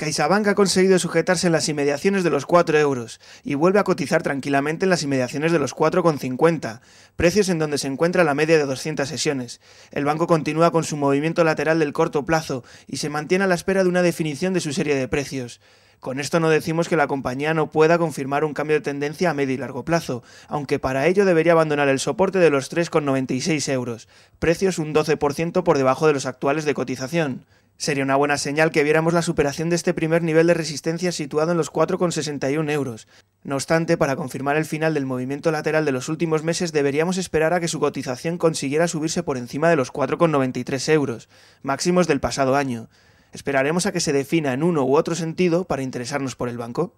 CaixaBank ha conseguido sujetarse en las inmediaciones de los 4 euros y vuelve a cotizar tranquilamente en las inmediaciones de los 4,50, precios en donde se encuentra la media de 200 sesiones. El banco continúa con su movimiento lateral del corto plazo y se mantiene a la espera de una definición de su serie de precios. Con esto no decimos que la compañía no pueda confirmar un cambio de tendencia a medio y largo plazo, aunque para ello debería abandonar el soporte de los 3,96 euros, precios un 12% por debajo de los actuales de cotización. Sería una buena señal que viéramos la superación de este primer nivel de resistencia situado en los 4,61 euros. No obstante, para confirmar el final del movimiento lateral de los últimos meses deberíamos esperar a que su cotización consiguiera subirse por encima de los 4,93 euros, máximos del pasado año. Esperaremos a que se defina en uno u otro sentido para interesarnos por el banco.